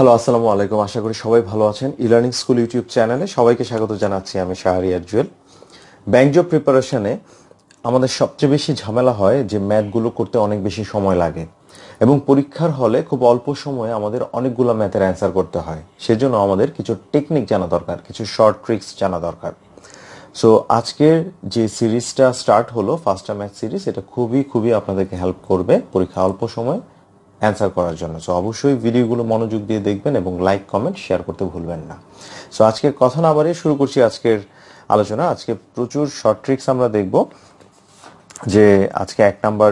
hello আসসালামু আলাইকুম আশা করি সবাই ভালো আছেন ইলার্নিং স্কুল ইউটিউব চ্যানেলে সবাইকে স্বাগত জানাচ্ছি আমি শাহরি জুয়েল ব্যাংক জব প্রিপারেশানে আমাদের সবচেয়ে বেশি ঝামেলা হয় যে ম্যাথগুলো করতে অনেক বেশি সময় লাগে এবং পরীক্ষার হলে খুব অল্প সময়ে আমাদের অনেকগুলো ম্যাথের অ্যান্সার করতে হয় সেজন্য আমাদের কিছু টেকনিক জানা দরকার কিছু শর্ট ট্রিক্স জানা দরকার সো আজকের যে সিরিজটা স্টার্ট হলো ফার্স্ট ম্যাথ সিরিজ এটা খুবই খুবই আপনাদেরকে হেল্প করবে পরীক্ষা অল্প সময় অ্যান্সার করার জন্য সো অবশ্যই ভিডিওগুলো মনোযোগ দিয়ে দেখবেন এবং লাইক কমেন্ট শেয়ার করতে ভুলবেন না সো আজকের কথা না বাড়িয়ে শুরু করছি আজকের আলোচনা আজকে প্রচুর শর্ট ট্রিক্স আমরা দেখব যে আজকে এক নাম্বার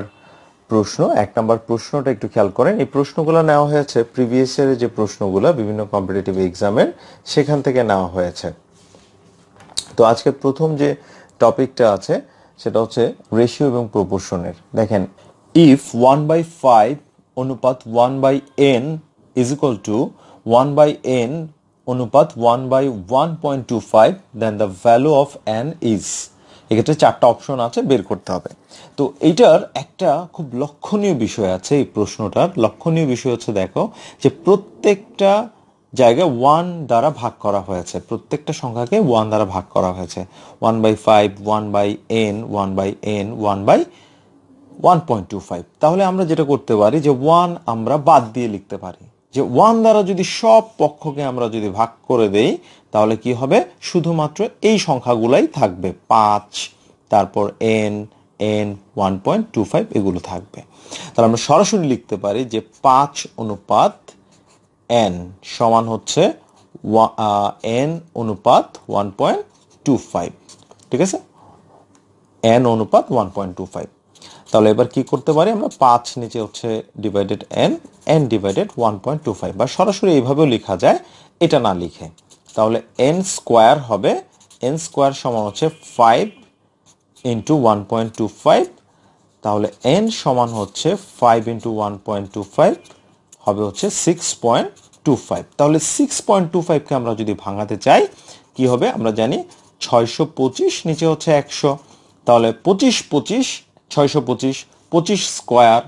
প্রশ্ন এক নাম্বার প্রশ্নটা একটু খেয়াল করেন এই প্রশ্নগুলো নেওয়া হয়েছে প্রিভিয়াস ইয়ারের যে প্রশ্নগুলো বিভিন্ন কম্পিটিটিভ এক্সামের সেখান থেকে নেওয়া হয়েছে তো আজকে প্রথম যে টপিকটা আছে সেটা হচ্ছে রেশিও এবং প্রপোর্শনের দেখেন ইফ ওয়ান বাই ফাইভ অনুপাত one by N is equal to one by N অনুপাত one by one point two five then the value of N is এক্ষেত্রে চারটা অপশন আছে বের করতে হবে তো এইটার একটা খুব লক্ষণীয় বিষয় আছে এই প্রশ্নটার লক্ষণীয় বিষয় হচ্ছে দেখো যে প্রত্যেকটা জায়গায় ওয়ান দ্বারা ভাগ করা হয়েছে প্রত্যেকটা সংখ্যাকে ওয়ান দ্বারা ভাগ করা হয়েছে one by five one by N one by N one by one point two five তাহলে আমরা যেটা করতে পারি যে ওয়ান আমরা বাদ দিয়ে লিখতে পারি যে ওয়ান দ্বারা যদি সব পক্ষকে আমরা যদি ভাগ করে দেই তাহলে কি হবে শুধুমাত্র এই সংখ্যাগুলাই থাকবে পাঁচ তারপর N N one point two five এগুলো থাকবে তাহলে আমরা সরাসরি লিখতে পারি যে পাঁচ অনুপাত এন সমান হচ্ছে এন অনুপাত ওয়ান পয়েন্ট টু ফাইভ ঠিক আছে এন অনুপাত ওয়ান পয়েন্ট টু ফাইভ তাহলে এবার কি করতে পারি আমরা পাঁচ নিচে হচ্ছে divided N N divided one point two five বা সরাসরি এইভাবেও লেখা যায় এটা না লিখে তাহলে এন স্কোয়ার হবে এন স্কোয়ার সমান হচ্ছে five into one point two five তাহলে এন সমান হচ্ছে five into one point two five হবে হচ্ছে সিক্স পয়েন্ট টু ফাইভ তাহলে সিক্স পয়েন্ট টু ফাইভকে আমরা যদি ভাঙাতে চাই কি হবে আমরা জানি ছয়শো পঁচিশ নিচে হচ্ছে একশো তাহলে পঁচিশ পঁচিশ ছয়শো পঁচিশ পঁচিশ স্কোয়ার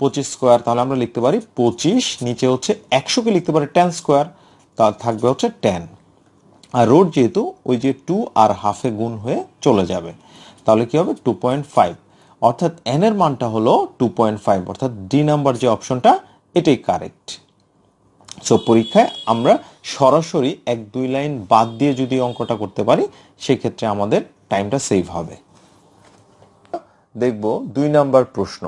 পঁচিশ স্কোয়ার তাহলে আমরা লিখতে পারি পঁচিশ নিচে হচ্ছে একশোকে লিখতে পারি টেন স্কোয়ার তার থাকবে হচ্ছে টেন আর রোড যেহেতু ওই যে টু আর হাফে গুণ হয়ে চলে যাবে তাহলে কি হবে টু পয়েন্ট ফাইভ অর্থাৎ এন এর মানটা হলো টু পয়েন্ট ফাইভ অর্থাৎ ডি নাম্বার যে অপশনটা এটাই কারেক্ট সো পরীক্ষায় আমরা সরাসরি এক দুই লাইন বাদ দিয়ে যদি অঙ্কটা করতে পারি সেক্ষেত্রে আমাদের টাইমটা সেভ হবে দেখব দুই নাম্বার প্রশ্ন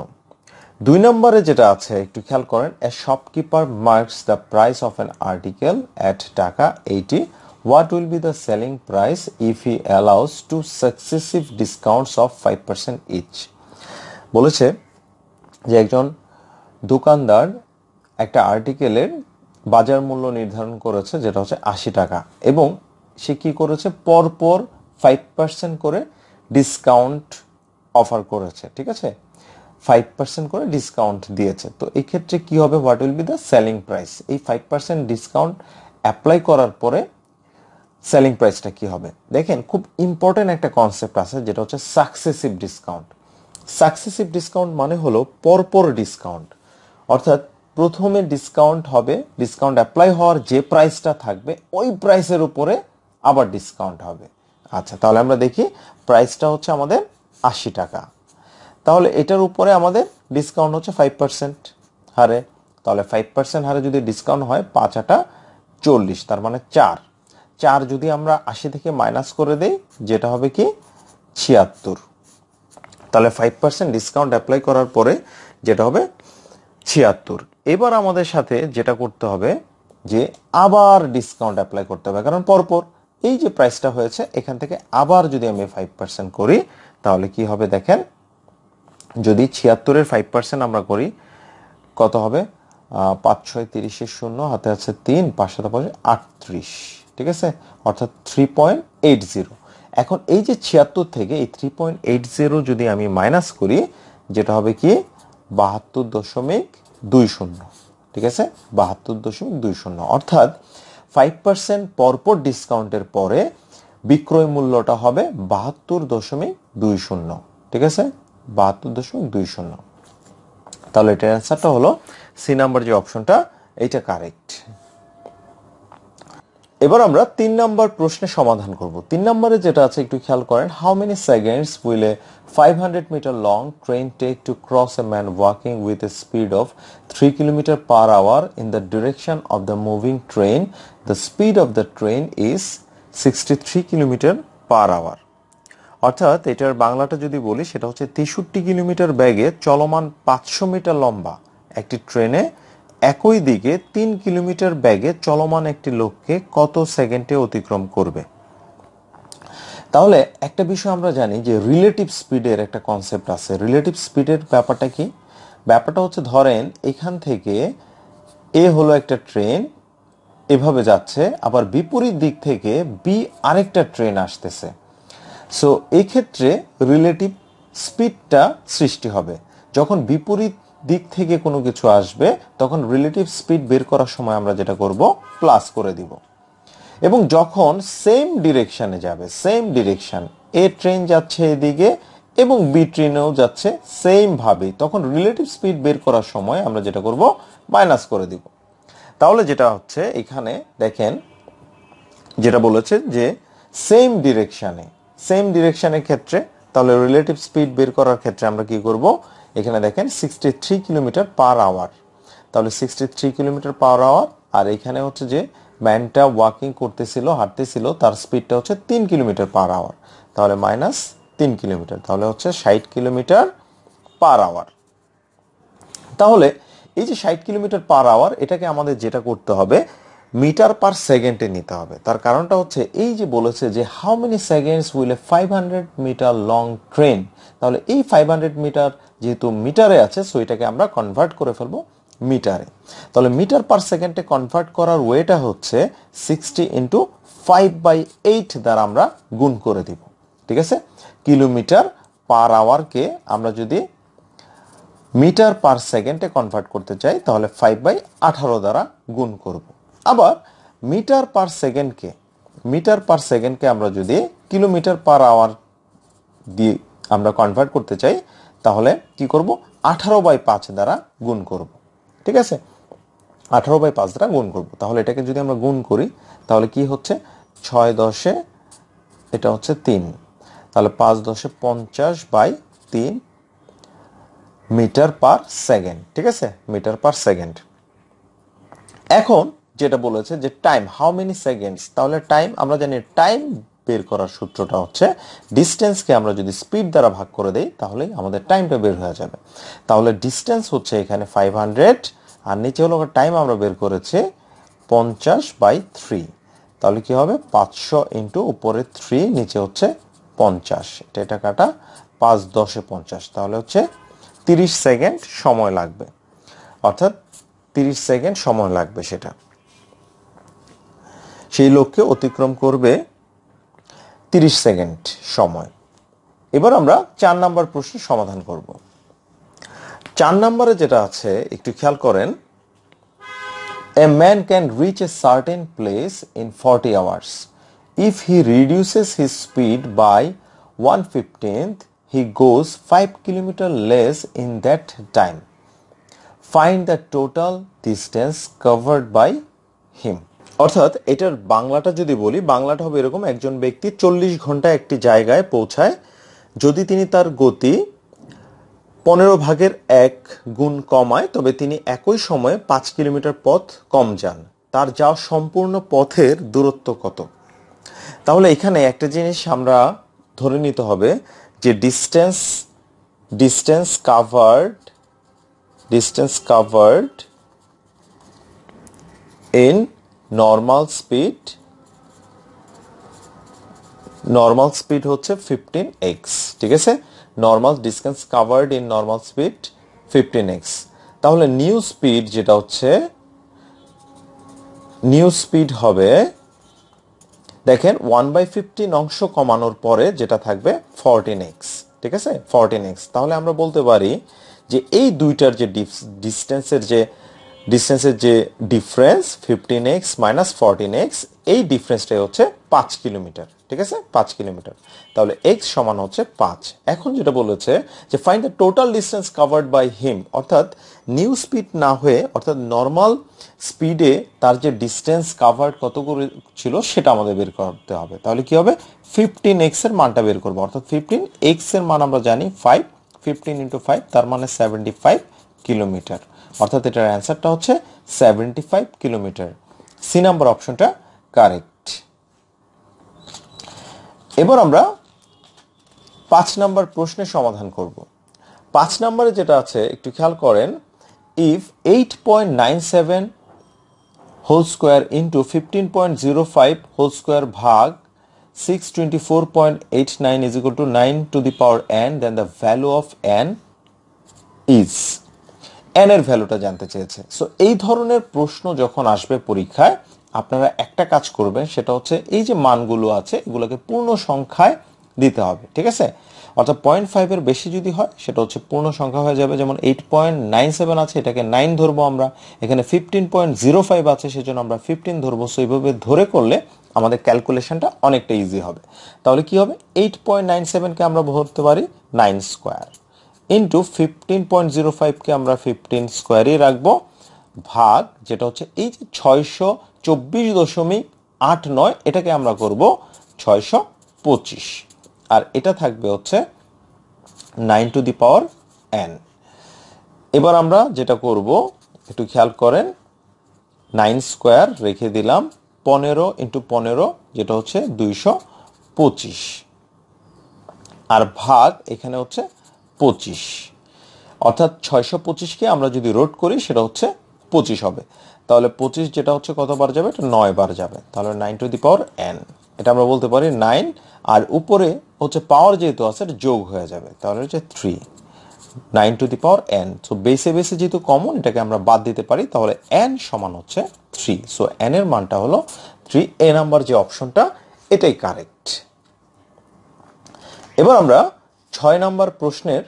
দুই নাম্বারে যেটা আছে একটু খেয়াল করেন a shopkeeper marks the price of an article at taka eighty what will be the selling price if he allows two successive discounts of five percent each বলেছে যে একজন দোকানদার একটা আর্টিকেলের বাজার মূল্য নির্ধারণ করেছে যেটা হচ্ছে আশি টাকা এবং সে কী করেছে পরপর ফাইভ পার্সেন্ট করে ডিসকাউন্ট অফার করেছে ঠিক আছে ফাইভ পার্সেন্ট করে ডিসকাউন্ট দিয়েছে তো এই ক্ষেত্রে কি হবে what will be the selling price এই ফাইভ পার্সেন্ট ডিসকাউন্ট অ্যাপ্লাই করার পরে সেলিং প্রাইসটা কি হবে দেখেন খুব ইম্পর্টেন্ট একটা কনসেপ্ট আছে যেটা হচ্ছে সাকসেসিভ ডিসকাউন্ট সাকসেসিভ ডিসকাউন্ট মানে হলো পরপর ডিসকাউন্ট অর্থাৎ প্রথমে ডিসকাউন্ট হবে ডিসকাউন্ট অ্যাপ্লাই হওয়ার যে প্রাইসটা থাকবে ওই প্রাইসের উপরে আবার ডিসকাউন্ট হবে আচ্ছা তাহলে আমরা দেখি প্রাইসটা হচ্ছে আমাদের আশি টাকা তাহলে এটার উপরে আমাদের ডিসকাউন্ট হচ্ছে ফাইভ পার্সেন্ট হারে তাহলে ফাইভ পার্সেন্ট হারে যদি ডিসকাউন্ট হয় পাঁচ আটা চল্লিশ তার মানে চার চার যদি আমরা আশি থেকে মাইনাস করে দেই যেটা হবে কি ছিয়াত্তর তাহলে ফাইভ পার্সেন্ট ডিসকাউন্ট অ্যাপ্লাই করার পরে যেটা হবে ছিয়াত্তর এবার আমাদের সাথে যেটা করতে হবে যে আবার ডিসকাউন্ট অ্যাপ্লাই করতে হবে কারণ পরপর এই যে প্রাইসটা হয়েছে এখান থেকে আবার যদি আমি ফাইভ পার্সেন্ট করি তাহলে কি হবে দেখেন যদি ছিয়াত্তরের ফাইভ পার্সেন্ট আমরা করি কত হবে পাঁচ ছয় তিরিশের শূন্য হাতে আছে তিন পাঁচ সাত পাঁচ আটত্রিশ ঠিক আছে অর্থাৎ থ্রি পয়েন্ট এইট জিরো এখন এই যে ছিয়াত্তর থেকে এই থ্রি পয়েন্ট এইট জিরো যদি আমি মাইনাস করি যেটা হবে কি বাহাত্তর দশমিক দুই শূন্য ঠিক আছে বাহাত্তর দশমিক দুই শূন্য অর্থাৎ ফাইভ পার্সেন্ট পরপর ডিসকাউন্টের পরে বিক্রয় মূল্যটা হবে বাহাত্তর দশমিক দুই শূন্য ঠিক আছে বাহাত্তর দশমিক দুই শূন্য তাহলে এটার অ্যান্সারটা হলো সি নাম্বার যে অপশনটা এইটা কারেক্ট এবার আমরা তিন নম্বর প্রশ্নে সমাধান করব তিন নম্বরে যেটা আছে একটু খেয়াল করেন how many seconds will a five hundred metre long train take to cross a man walking with a speed of three kilometre per hour in the direction of the moving train the speed of the train is sixty three kilometre per hour অর্থাৎ এটার বাংলাটা যদি বলি সেটা হচ্ছে তেষট্টি kilometre ব্যাগে চলমান পাঁচশো মিটার লম্বা একটি ট্রেনে একই দিকে তিন কিলোমিটার ব্যাগে চলমান একটি লোককে কত সেকেন্ডে অতিক্রম করবে তাহলে একটা বিষয় আমরা জানি যে রিলেটিভ স্পিডের একটা কনসেপ্ট আছে রিলেটিভ স্পিডের ব্যাপারটা কি ব্যাপারটা হচ্ছে ধরেন এখান থেকে এ হলো একটা ট্রেন এভাবে যাচ্ছে আবার বিপরীত দিক থেকে বি আরেকটা ট্রেন আসতেছে সো এক্ষেত্রে রিলেটিভ স্পিডটা সৃষ্টি হবে যখন বিপরীত দিক থেকে কোনো কিছু আসবে তখন রিলেটিভ স্পিড বের করার সময় আমরা যেটা করব প্লাস করে দিব এবং যখন সেম ডিরেকশানে যাবে সেম ডিরেকশান এ ট্রেন যাচ্ছে এদিকে এবং বি ট্রেনেও যাচ্ছে সেমভাবেই তখন রিলেটিভ স্পিড বের করার সময় আমরা যেটা করব মাইনাস করে দিব তাহলে যেটা হচ্ছে এখানে দেখেন যেটা বলেছে যে সেম ডিরেকশানে সেম ডিরেকশানের ক্ষেত্রে তাহলে রিলেটিভ স্পিড বের করার ক্ষেত্রে আমরা কি করব এখানে দেখেন sixty three kilometre per hour তাহলে sixty three kilometre per hour আর এখানে হচ্ছে যে ম্যানটা ওয়াকিং করতেছিল হাঁটতেছিল তার স্পিডটা হচ্ছে তিন কিলোমিটার পার আওয়ার তাহলে মাইনাস তিন কিলোমিটার তাহলে হচ্ছে ষাট কিলোমিটার পার আওয়ার তাহলে এই যে ষাট কিলোমিটার পার আওয়ার এটাকে আমাদের যেটা করতে হবে মিটার পার সেকেন্ডে নিতে হবে তার কারণটা হচ্ছে এই যে বলেছে যে how many seconds will a five hundred metre long train তাহলে এই ফাইভ হান্ড্রেড মিটার যেহেতু মিটারে আছে সো এটাকে আমরা কনভার্ট করে ফেলবো মিটারে তাহলে মিটার পার সেকেন্ডে কনভার্ট করার ওয়েটা হচ্ছে sixty into five by eight দ্বারা আমরা গুণ করে দিব ঠিক আছে কিলোমিটার পার আওয়ারকে আমরা যদি মিটার পার সেকেন্ডে কনভার্ট করতে চাই তাহলে ফাইভ বাই আঠারো দ্বারা গুণ করবো আবার মিটার পার সেকেন্ডকে মিটার পার সেকেন্ডকে আমরা যদি কিলোমিটার পার আওয়ার দিয়ে আমরা কনভার্ট করতে চাই তাহলে কি করব আঠারো বাই পাঁচ দ্বারা গুণ করব ঠিক আছে আঠারো বাই পাঁচ দ্বারা গুণ করব তাহলে এটাকে যদি আমরা গুণ করি তাহলে কি হচ্ছে ছয় দশে এটা হচ্ছে তিন তাহলে পাঁচ দশে পঞ্চাশ বাই তিন মিটার পার সেকেন্ড ঠিক আছে মিটার পার সেকেন্ড এখন যেটা বলেছে যে টাইম হাউ মেনি সেকেন্ডস তাহলে টাইম আমরা জানি টাইম বের করার সূত্রটা হচ্ছে ডিস্টেন্সকে আমরা যদি স্পিড দ্বারা ভাগ করে দেই তাহলে আমাদের টাইমটা বের হয়ে যাবে তাহলে ডিস্টেন্স হচ্ছে এখানে ফাইভ হান্ড্রেড আর নিচে হলো টাইম আমরা বের করেছি পঞ্চাশ বাই থ্রি তাহলে কি হবে পাঁচশো ইন্টু উপরে থ্রি নিচে হচ্ছে পঞ্চাশ এটা এটা কাটা পাঁচ দশে পঞ্চাশ তাহলে হচ্ছে তিরিশ সেকেন্ড সময় লাগবে অর্থাৎ তিরিশ সেকেন্ড সময় লাগবে সেটা সেই লক্ষ্যে অতিক্রম করবে 30 সেকেন্ড সময় এবার আমরা চার নাম্বার প্রশ্নের সমাধান করব চার নাম্বারে যেটা আছে একটু খেয়াল করেন a man can reach a certain place in forty hours if he reduces his speed by one fifteenth he goes five kilometre less in that time find the total distance covered by him অর্থাৎ এটার বাংলাটা যদি বলি বাংলাটা হবে এরকম একজন ব্যক্তি চল্লিশ ঘন্টা একটি জায়গায় পৌঁছায় যদি তিনি তার গতি পনেরো ভাগের এক গুণ কমায় তবে তিনি একই সময়ে পাঁচ কিলোমিটার পথ কম যান তার যাওয়া সম্পূর্ণ পথের দূরত্ব কত তাহলে এখানে একটা জিনিস আমরা ধরে নিতে হবে যে distance distance covered distance covered in normal speed normal speed হচ্ছে ফিফটিন এক্স ঠিক আছে normal distance covered in normal speed fifteen X তাহলে নিউ স্পিড যেটা হচ্ছে নিউ স্পিড হবে দেখেন ওয়ান বাই ফিফটিন অংশ কমানোর পরে যেটা থাকবে ফরটিন এক্স ঠিক আছে ফরটিন এক্স তাহলে আমরা বলতে পারি যে এই দুইটার যে ডিস্টেন্সের যে ডিস্টেন্সের যে difference fifteen X minus fourteen X এই ডিফারেন্সটাই হচ্ছে পাঁচ কিলোমিটার ঠিক আছে পাঁচ কিলোমিটার তাহলে এক্স সমান হচ্ছে পাঁচ এখন যেটা বলেছে যে find the total distance covered by him অর্থাৎ নিউ স্পিড না হয়ে অর্থাৎ নর্মাল স্পিডে তার যে ডিস্টেন্স কাভার্ড কত করে ছিল সেটা আমাদের বের করতে হবে তাহলে কি হবে ফিফটিন এক্সের মানটা বের করবো অর্থাৎ ফিফটিন এক্সের মান আমরা জানি ফাইভ ফিফটিন ইন্টু ফাইভ তার মানে সেভেন্টি ফাইভ কিলোমিটার অর্থাৎ এটার অ্যান্সারটা হচ্ছে seventy five kilometre C number অপশনটা কারেক্ট এবার আমরা পাঁচ নাম্বার প্রশ্নের সমাধান করব পাঁচ নাম্বারে যেটা আছে একটু খেয়াল করেন if eight point nine seven whole square into fifteen point zero five whole square ভাগ six twenty four point eight nine is equal to nine to the power N then the value of N is N এর ভ্যালুটা জানতে চেয়েছে so এই ধরনের প্রশ্ন যখন আসবে পরীক্ষায় আপনারা একটা কাজ করবেন সেটা হচ্ছে এই যে মানগুলো আছে এগুলোকে পূর্ণ সংখ্যায় দিতে হবে ঠিক আছে অর্থাৎ পয়েন্ট ফাইভের বেশি যদি হয় সেটা হচ্ছে পূর্ণ সংখ্যা হয়ে যাবে যেমন এইট পয়েন্ট নাইন সেভেন আছে এটাকে নাইন ধরবো আমরা এখানে ফিফটিন পয়েন্ট জিরো ফাইভ আছে সেজন্য আমরা ফিফটিন ধরবো সো এইভাবে ধরে করলে আমাদের ক্যালকুলেশনটা অনেকটা ইজি হবে তাহলে কি হবে এইট পয়েন্ট নাইন সেভেনকে আমরা ধরতে পারি nine square into fifteen point zero ফাইভকে আমরা ফিফটিন স্কোয়ারে রাখবো ভাগ যেটা হচ্ছে এই যে ছয়শো চব্বিশ দশমিক আট নয় এটাকে আমরা করব ছয়শো পঁচিশ আর এটা থাকবে হচ্ছে nine to the power N এবার আমরা যেটা করব একটু খেয়াল করেন নাইন স্কোয়ার রেখে দিলাম পনেরো ইন্টু পনেরো যেটা হচ্ছে দুইশো পঁচিশ আর ভাগ এখানে হচ্ছে পঁচিশ অর্থাৎ ছয়শো পঁচিশকে আমরা যদি রোড করি সেটা হচ্ছে পঁচিশ হবে তাহলে পঁচিশ যেটা হচ্ছে কতবার যাবে এটা নয় বার যাবে তাহলে nine to the power N এটা আমরা বলতে পারি নাইন আর উপরে হচ্ছে পাওয়ার যেহেতু আছে এটা যোগ হয়ে যাবে তাহলে হচ্ছে three nine to the power N so বেসে বেসে যেহেতু কমন এটাকে আমরা বাদ দিতে পারি তাহলে এন সমান হচ্ছে থ্রি সো এন এর মানটা হলো থ্রি এ নাম্বার যে অপশনটা এটাই কারেক্ট এবার আমরা ছয় নম্বর প্রশ্নের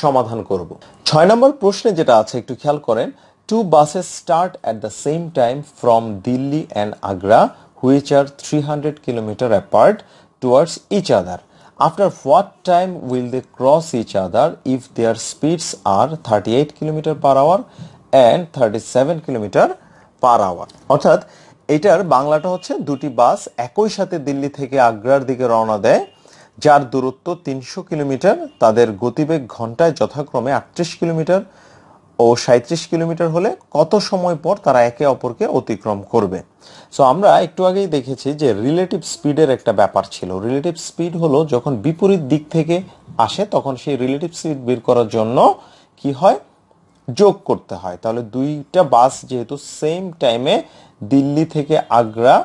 সমাধান করব ছয় নম্বর প্রশ্নে যেটা আছে একটু খেয়াল করেন two buses start at the same time from Delhi and Agra which are three hundred kilometre apart towards each other after what time will they cross each other if their speeds are thirty eight kilometre per hour and thirty seven kilometre per hour অর্থাৎ এটার বাংলাটা হচ্ছে দুটি বাস একই সাথে দিল্লি থেকে আগ্রার দিকে রওনা দেয় যার দূরত্ব তিনশো কিলোমিটার তাদের গতিবেগ ঘন্টায় যথাক্রমে আটত্রিশ কিলোমিটার ও সাঁত্রিশ কিলোমিটার হলে কত সময় পর তারা একে অপরকে অতিক্রম করবে সো আমরা একটু আগেই দেখেছি যে রিলেটিভ স্পিডের একটা ব্যাপার ছিল রিলেটিভ স্পিড হলো যখন বিপরীত দিক থেকে আসে তখন সেই রিলেটিভ স্পিড বের করার জন্য কি হয় যোগ করতে হয় তাহলে দুইটা বাস যেহেতু সেম টাইমে দিল্লি থেকে আগ্রা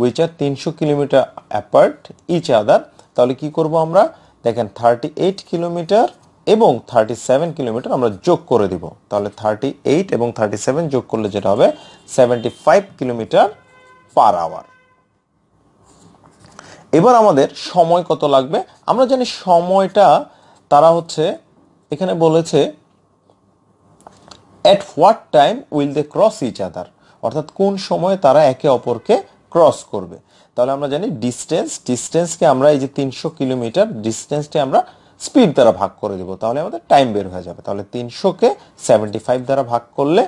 উইচ আর তিনশো কিলোমিটার অ্যাপার্ট ইচ আদার তাহলে কি করব আমরা দেখেন থার্টি এইট কিলোমিটার এবং থার্টি সেভেন কিলোমিটার আমরা যোগ করে দিব তাহলে থার্টি এইট এবং থার্টি সেভেন যোগ করলে যেটা হবে seventy five kilometre per hour এবার আমাদের সময় কত লাগবে আমরা জানি সময়টা তারা হচ্ছে এখানে বলেছে at what time will they cross each other অর্থাৎ কোন সময়ে তারা একে অপরকে ক্রস করবে তাহলে আমরা জানি ডিস্টেন্স ডিস্টেন্সকে আমরা এই যে তিনশো কিলোমিটার ডিস্টেন্সটি আমরা স্পিড দ্বারা ভাগ করে দেবো তাহলে আমাদের টাইম বের হয়ে যাবে তাহলে তিনশোকে সেভেন্টি ফাইভ দ্বারা ভাগ করলে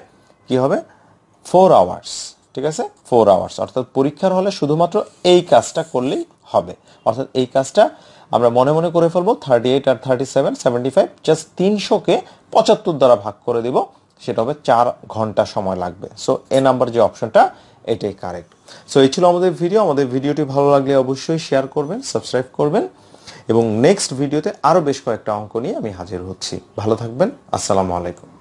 কি হবে ফোর আওয়ার্স ঠিক আছে ফোর আওয়ার্স অর্থাৎ পরীক্ষার হলে শুধুমাত্র এই কাজটা করলেই হবে অর্থাৎ এই কাজটা আমরা মনে মনে করে ফেলবো থার্টি এইট আর thirty seven seventy five just তিনশোকে পঁচাত্তর দ্বারা ভাগ করে দিব সেটা হবে চার ঘন্টা সময় লাগবে সো এ নাম্বার যে অপশনটা এটাই কারেক্ট সো এই ছিল আমাদের ভিডিও আমাদের ভিডিওটি ভালো লাগলে অবশ্যই শেয়ার করবেন সাবস্ক্রাইব করবেন এবং নেক্সট ভিডিওতে আরও বেশ কয়েকটা অঙ্ক নিয়ে আমি হাজির হচ্ছি ভালো থাকবেন আসসালামু আলাইকুম